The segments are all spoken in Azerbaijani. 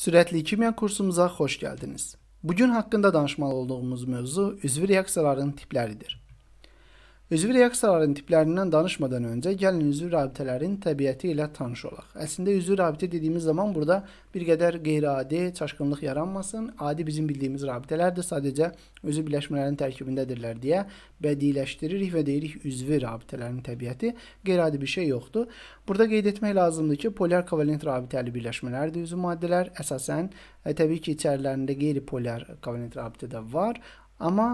Sürətli kimya kursumuza xoş gəldiniz. Bu gün haqqında danışmalı olduğumuz mövzu üzvi reaksiyaların tipləridir. Üzvi reaksiyaların tiplərindən danışmadan öncə gəlin üzvi rabitələrin təbiəti ilə tanış olaq. Əslində üzvi rabitə dediyimiz zaman burada bir qədər qeyri-adi çaşqınlıq yaranmasın. Adi bizim bildiyimiz rabitələrdir, sadəcə üzvi birləşmələrin tərkibindədirlər deyə bədiləşdiririk və deyirik üzvi rabitələrin təbiəti qeyri-adi bir şey yoxdur. Burada qeyd etmək lazımdır ki, polyar kovalent rabitəli birləşmələrdir üzvi maddələr. Əsasən e, təbii ki, içərilərində qeyri-polyar kovalent rabitə də var, amma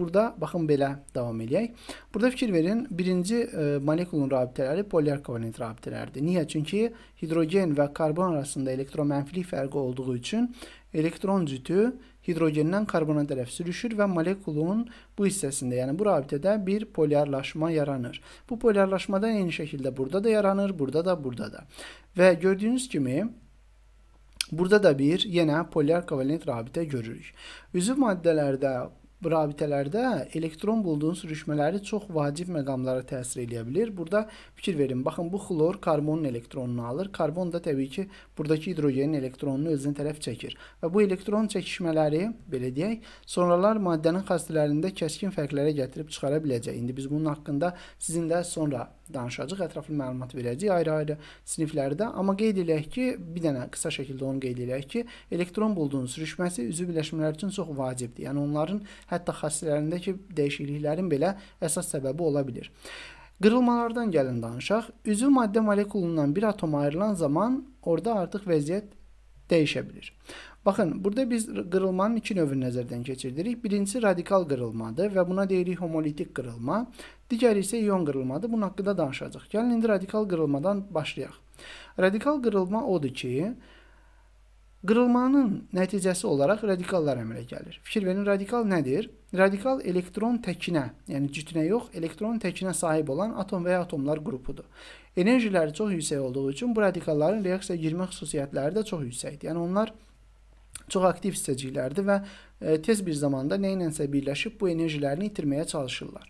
Burada bakın belə davam eləyək. Burada fikir verin, birinci e, molekulun rabitələri polyar kovalent rabitələrdir. Niyə? Çünki hidrogen ve karbon arasında elektromənfilik fərqi olduğu için elektron cütü hidrogendən karbona tərəf sürüşür və molekulun bu hissesinde yani bu rabitədə bir polyarlaşma yaranır. Bu polyarlaşmada eyni şekilde burada da yaranır, burada da, burada da. Ve gördüğünüz gibi Burada da bir yenə polyar kovalent rabitə görürük. Üzv maddelerde bu rabitələrdə elektron buludun sürüşmələri çox vacib məqamlara təsir eləyə bilir. Burada fikir verin. Baxın bu xlor karbonun elektronunu alır. Karbon da təbii ki, burdakı hidrogenin elektronunu özünə tərəf çəkir. Və bu elektron çəkişmələri, belə deyək, sonralar maddənin xassələrində kəskin fərqlərə gətirib çıxara biləcək. İndi biz bunun haqqında sizinlə sonra danışacaq, ətraflı məlumat verəcəyik ayrı-ayrı siniflərdə. Amma qeyd eləyək ki, bir dənə qısa şəkildə onu qeyd eləyək ki, elektron buludun sürüşməsi üzv birləşmələr üçün çox vacibdir. Yəni onların hətta xassələrindəki dəyişikliklərin belə əsas səbəbi ola bilər. Qırılmalardan gəlin danışaq. Üzv maddə molekulundan bir atom ayrılan zaman orada artıq vəziyyət dəyişə bilir. Baxın, burada biz qırılmanın iki növünü nəzərdən keçirdirik. Birincisi radikal qırılmadır və buna deyirik homolitik qırılma. Digəri isə ion qırılmadır. Bunun haqqında danışacağıq. Gəlin indi radikal qırılmadan başlayaq. Radikal qırılma odur ki, qırılmanın nəticəsi olaraq radikallar əmələ gəlir. Fikir verin, radikal nədir? Radikal elektron təkinə, yəni cütünə yox, elektron təkinə sahib olan atom və ya atomlar qrupudur. Enerjiləri çox yüksək olduğu üçün bu radikalların reaksiyaya girmə xüsusiyyətləri də çox yüksəkdir. Yəni onlar çox aktiv hissəciklərdir və e, tez bir zamanda nə ilənsə birləşib bu enerjilərini itirməyə çalışırlar.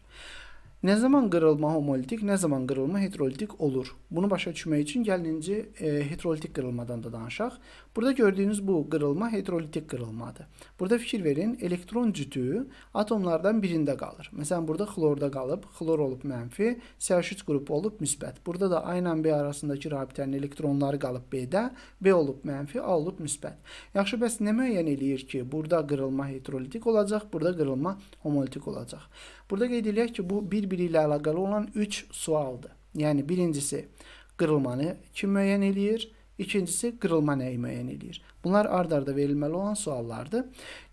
Nə zaman qırılma homolitik, nə zaman qırılma heterolitik olur? Bunu başa düşmək üçün gəlininci e, heterolitik qırılmadan da danışaq. Burada gördüyünüz bu qırılma heterolitik qırılmadır. Burada fikir verin, elektron cütüyü atomlardan birində qalır. Məsələn, burada xlorda qalıb, xlor olub mənfi, CH3 qrupu olub müsbət. Burada da A ilə B arasındakı rabitənin elektronları qalıb B-də, B olub mənfi, A olub müsbət. Yaxşı, bəs nə müəyyən eləyir ki, burada qırılma heterolitik olacaq, burada qırılma homolitik olacaq? Burada qeyd ki, bu bir-biri alakalı olan 3 sualdır. Yəni birincisi qırılmanı kim müəyyən eləyir? İkincisi qırılma nəyi müəyyən eləyir? Bunlar ard-arda verilməli olan suallardır.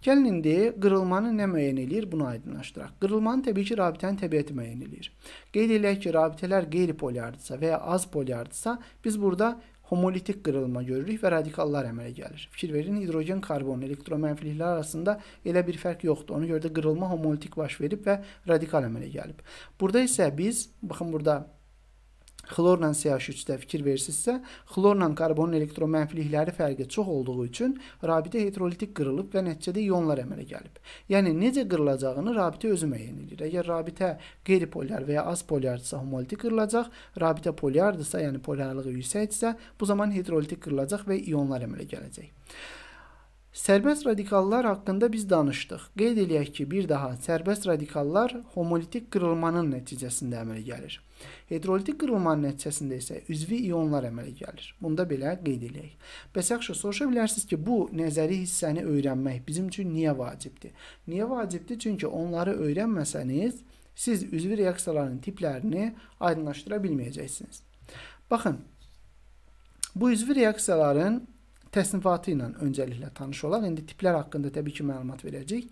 Gəlin indi qırılmanı nə müəyyən eləyir? Bunu aydınlaşdıraq. Qırılmanı təbii ki, rabitənin təbiəti müəyyən eləyir. Qeyd edək ki, rabitələr qeyri-polyardırsa və ya az polyardırsa, biz burada homolitik qırılma görürük və radikallar əmələ gəlir. Fikir verin, hidrogen, karbon, elektromənfiliklər arasında elə bir fərq yoxdur. Ona görə də qırılma homolitik baş verib və radikal əmələ gəlib. Burada isə biz, baxın burada xlorla CH3-də fikir versinizsə, xlorla karbonun elektromənfilikləri fərqi çox olduğu üçün rabitə heterolitik qırılıb və nəticədə ionlar əmələ gəlib. Yəni necə qırılacağını rabitə özü müəyyən edir. Əgər rabitə qeyri-polyar və ya az polyardsa homolitik qırılacaq, rabitə polyardsa, yəni polyarlığı yüksəkdirsə, bu zaman heterolitik qırılacaq və ionlar əmələ gələcək. Sərbəst radikallar haqqında biz danışdıq. Qeyd eləyək ki, bir daha sərbəst radikallar homolitik qırılmanın nəticəsində əmələ gəlir. Hidrolitik qırılma nəticəsində isə üzvi ionlar əmələ gəlir. Bunu da belə qeyd eləyək. Bəs yaxşı, soruşa bilərsiniz ki, bu nəzəri hissəni öyrənmək bizim üçün niyə vacibdir? Niyə vacibdir? Çünki onları öyrənməsəniz, siz üzvi reaksiyaların tiplərini aydınlaşdıra bilməyəcəksiniz. Baxın, bu üzvi reaksiyaların təsnifatı ilə öncəliklə tanış olaq. İndi tiplər haqqında təbii ki, məlumat verəcəyik.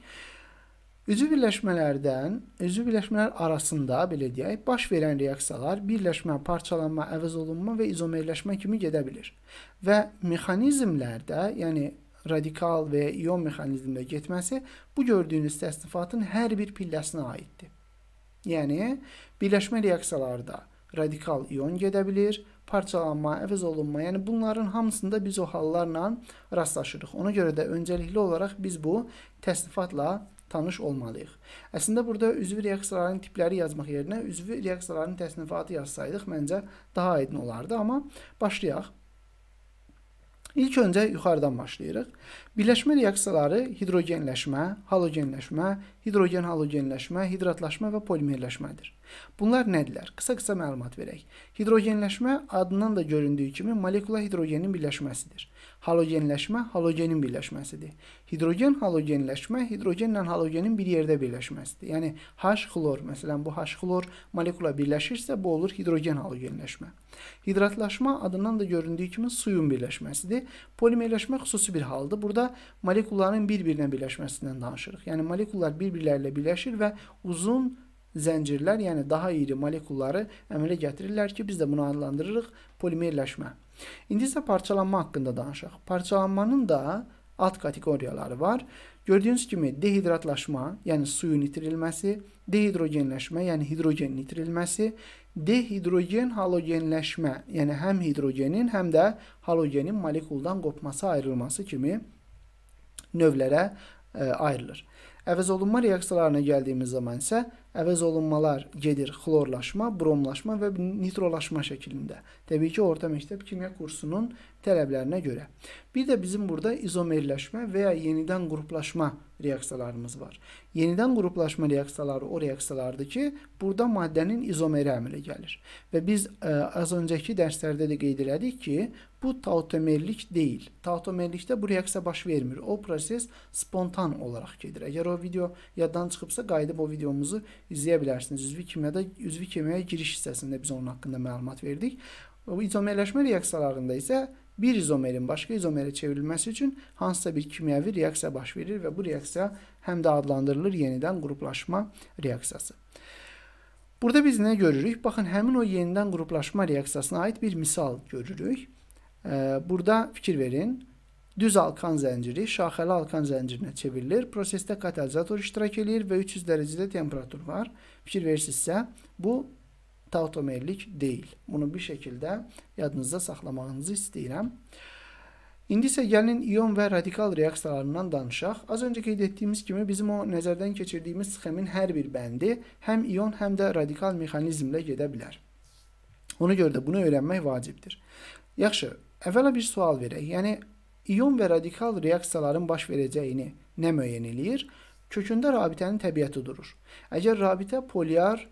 Üzvü birləşmələrdən, üzvü birləşmələr arasında belə deyək, baş verən reaksiyalar birləşmə, parçalanma, əvəz olunma və izomerləşmə kimi gedə bilir. Və mexanizmlərdə, yəni radikal və ya ion mexanizmində getməsi bu gördüyünüz təsnifatın hər bir pilləsinə aiddir. Yəni birləşmə reaksiyalarda radikal ion gedə bilir, parçalanma, əvəz olunma, yəni bunların hamısında biz o hallarla rastlaşırıq. Ona görə də öncəlikli olaraq biz bu təsnifatla tanış olmalıyıq. Əslində burada üzvü reaksiyaların tipləri yazmaq yerinə üzvü reaksiyaların təsnifatı yazsaydıq məncə daha aydın olardı, amma başlayaq. İlk öncə yuxarıdan başlayırıq. Birləşmə reaksiyaları hidrogenləşmə, halogenləşmə, hidrogen-halogenləşmə, hidratlaşma və polimerləşmədir. Bunlar nədirlər? Qısa-qısa məlumat verək. Hidrogenləşmə adından da göründüyü kimi molekula hidrogenin birləşməsidir. Halogenləşmə halogenin birləşməsidir. Hidrogen halogenləşmə hidrogenlə halogenin bir yerdə birləşməsidir. Yəni H-xlor, məsələn bu H-xlor molekula birləşirsə bu olur hidrogen halogenləşmə. Hidratlaşma adından da göründüyü kimi suyun birləşməsidir. Polimerləşmə xüsusi bir haldır. Burada molekulların bir-birinə birləşməsindən danışırıq. Yəni molekullar bir-birlərlə birləşir və uzun zəncirlər, yəni daha iri molekulları əmələ gətirirlər ki, biz də bunu adlandırırıq polimerləşmə. İndi isə parçalanma haqqında danışaq. Parçalanmanın da alt kateqoriyaları var. Gördüyünüz kimi dehidratlaşma, yəni suyun itirilməsi, dehidrogenləşmə, yəni hidrogenin itirilməsi, dehidrogen halogenləşmə, yəni həm hidrogenin, həm də halogenin molekuldan qopması, ayrılması kimi növlərə ə, e, ayrılır. Əvəz olunma reaksiyalarına gəldiyimiz zaman isə əvəz olunmalar gedir xlorlaşma, bromlaşma və nitrolaşma şəklində. Təbii ki, orta məktəb kimya kursunun tələblərinə görə. Bir də bizim burada izomerləşmə və ya yenidən qruplaşma reaksiyalarımız var. Yenidən qruplaşma reaksiyaları o reaksiyalardır ki, burada maddənin izomeri əmələ gəlir. Və biz ə, e, az öncəki dərslərdə də qeyd elədik ki, bu tautomerlik deyil. Tautomerlikdə bu reaksiya baş vermir. O proses spontan olaraq gedir. Əgər o video yaddan çıxıbsa, qayıdıb o videomuzu izləyə bilərsiniz. Üzvi kimyada üzvi kimyaya giriş hissəsində biz onun haqqında məlumat verdik. Bu izomerləşmə reaksiyalarında isə bir izomerin başqa izomere çevrilməsi üçün hansısa bir kimyəvi reaksiya baş verir və bu reaksiya həm də adlandırılır yenidən qruplaşma reaksiyası. Burada biz nə görürük? Baxın, həmin o yenidən qruplaşma reaksiyasına aid bir misal görürük. Burada fikir verin. Düz alkan zənciri şaxəli alkan zəncirinə çevrilir. Prosesdə katalizator iştirak eləyir və 300 dərəcədə temperatur var. Fikir verirsinizsə, bu tautomerlik deyil. Bunu bir şəkildə yadınızda saxlamağınızı istəyirəm. İndi isə gəlin ion və radikal reaksiyalarından danışaq. Az öncə qeyd etdiyimiz kimi bizim o nəzərdən keçirdiyimiz sxemin hər bir bəndi həm ion, həm də radikal mexanizmlə gedə bilər. Ona görə də bunu öyrənmək vacibdir. Yaxşı, əvvəla bir sual verək. Yəni, ion və radikal reaksiyaların baş verəcəyini nə müəyyən eləyir? Kökündə rabitənin təbiəti durur. Əgər rabitə poliar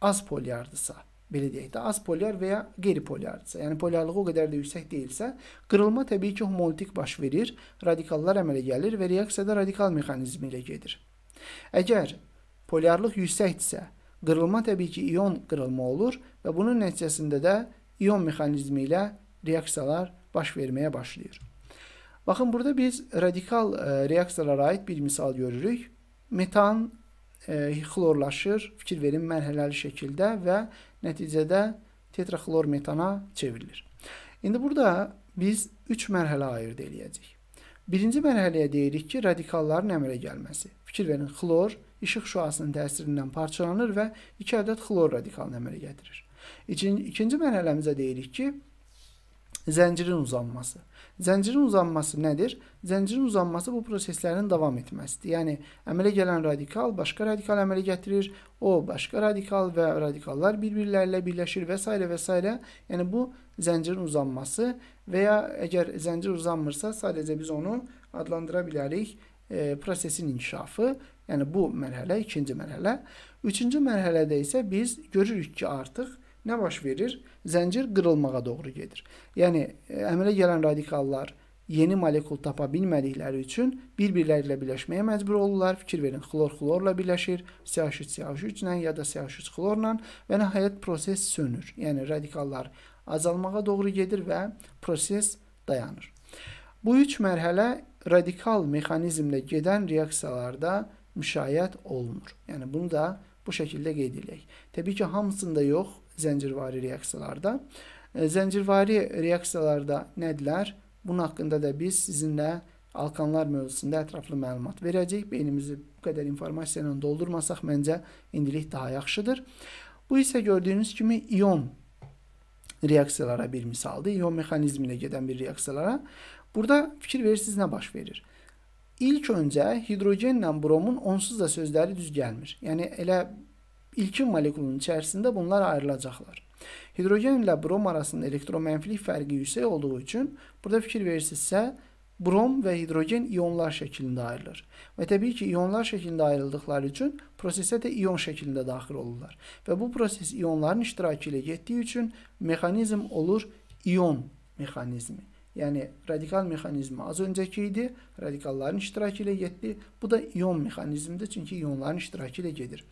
az polyardısa, belə deyək də, az polyar və ya qeyri polyardısa, yəni polyarlığı o qədər də yüksək deyilsə, qırılma təbii ki, homolitik baş verir, radikallar əmələ gəlir və reaksiyada radikal mexanizmi ilə gedir. Əgər polyarlıq yüksəkdirsə, qırılma təbii ki, ion qırılma olur və bunun nəticəsində də ion mexanizmi ilə reaksiyalar baş verməyə başlayır. Baxın, burada biz radikal e, reaksiyalara aid bir misal görürük. Metan E, xlorlaşır, fikir verin, mərhələli şəkildə və nəticədə tetraxlor metana çevrilir. İndi burada biz 3 mərhələ ayırd eləyəcəyik. Birinci mərhələyə deyirik ki, radikalların əmələ gəlməsi. Fikir verin, xlor işıq şüasının təsirindən parçalanır və 2 ədəd xlor radikalını əmələ gətirir. İkinci mərhələmizə deyirik ki, Zəncirin uzanması. Zəncirin uzanması nədir? Zəncirin uzanması bu proseslərin davam etməsidir. Yəni əmələ gələn radikal başqa radikal əmələ gətirir, o başqa radikal və radikallar bir-birlərlə birləşir və s. və s. Yəni bu zəncirin uzanması və ya əgər zəncir uzanmırsa sadəcə biz onu adlandıra bilərik e, prosesin inkişafı. Yəni bu mərhələ ikinci mərhələ. Üçüncü mərhələdə isə biz görürük ki, artıq nə baş verir? Zəncir qırılmağa doğru gedir. Yəni e, əmələ gələn radikallar yeni molekul tapa bilmədikləri üçün bir-birləri ilə birləşməyə məcbur olurlar. Fikir verin, xlor xlorla birləşir, CH3CH3 ilə ya da CH3 xlorla və nəhayət proses sönür. Yəni radikallar azalmağa doğru gedir və proses dayanır. Bu üç mərhələ radikal mexanizmlə gedən reaksiyalarda müşayiət olunur. Yəni bunu da bu şəkildə qeyd edək. Təbii ki, hamısında yox, zəncirvari reaksiyalarda. E, zəncirvari reaksiyalarda nədirlər? Bunun haqqında da biz sizinlə alkanlar mövzusunda ətraflı məlumat verəcək. Beynimizi bu qədər informasiya ilə doldurmasaq məncə indilik daha yaxşıdır. Bu isə gördüyünüz kimi ion reaksiyalara bir misaldır. İon mexanizmi ilə gedən bir reaksiyalara. Burada fikir verirsiniz nə baş verir? İlk öncə hidrogenlə bromun onsuz da sözləri düz gəlmir. Yəni elə İlkin molekulun içərisində bunlar ayrılacaqlar. Hidrogen ilə brom arasında elektromənfilik fərqi yüksək olduğu üçün burada fikir verirsinizsə, brom və hidrogen ionlar şəklində ayrılır. Və təbii ki, ionlar şəklində ayrıldıqları üçün prosesə də ion şəklində daxil olurlar. Və bu proses ionların iştirakı ilə getdiyi üçün mexanizm olur ion mexanizmi. Yəni radikal mexanizmi az öncəki idi, radikalların iştirakı ilə getdi. Bu da ion mexanizmidir, çünki ionların iştirakı ilə gedir.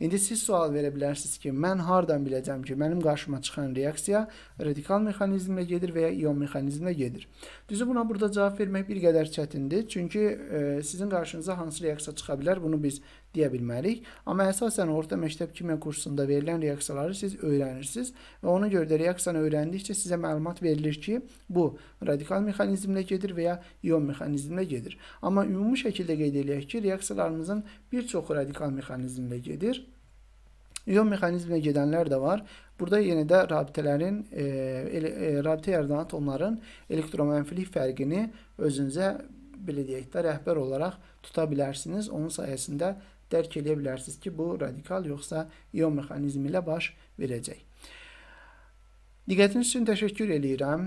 İndi siz sual verə bilərsiniz ki, mən hardan biləcəm ki, mənim qarşıma çıxan reaksiya radikal mexanizmlə gedir və ya ion mexanizmlə gedir? Düzü buna burada cavab vermək bir qədər çətindir, çünki e, sizin qarşınıza hansı reaksiya çıxa bilər, bunu biz deyə bilmərik. Amma əsasən orta məktəb kimya kursunda verilən reaksiyaları siz öyrənirsiniz və ona görə də reaksiyanı öyrəndikcə sizə məlumat verilir ki, bu radikal mexanizmlə gedir və ya ion mexanizmlə gedir. Amma ümumi şəkildə qeyd eləyək ki, reaksiyalarımızın bir çoxu radikal mexanizmlə gedir. İon mexanizmə gedənlər də var. Burada yenə də rabitələrin, e, e, rabitə yaradan atomların elektromənfilik fərqini özünüzə belə deyək də rəhbər olaraq tuta bilərsiniz. Onun sayəsində dərk edə bilərsiniz ki, bu radikal yoxsa ion mexanizmi ilə baş verəcək. Diqqətiniz üçün təşəkkür eləyirəm.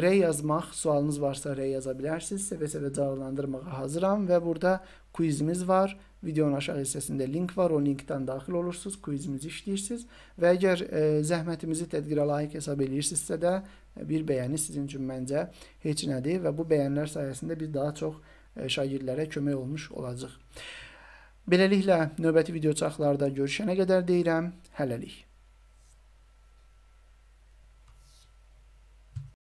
R yazmaq, sualınız varsa R yaza bilərsiniz. Səvə-səvə cavablandırmağa hazıram və burada quizimiz var. Videonun aşağı hissəsində link var. O linkdən daxil olursunuz, quizimizi işləyirsiniz və əgər e, zəhmətimizi tədqirə layiq hesab edirsinizsə də bir bəyəni sizin üçün məncə heç nədir və bu bəyənlər sayəsində biz daha çox şagirdlərə kömək olmuş olacağıq. Beləliklə növbəti video çaxlarda görüşənə qədər deyirəm, hələlik.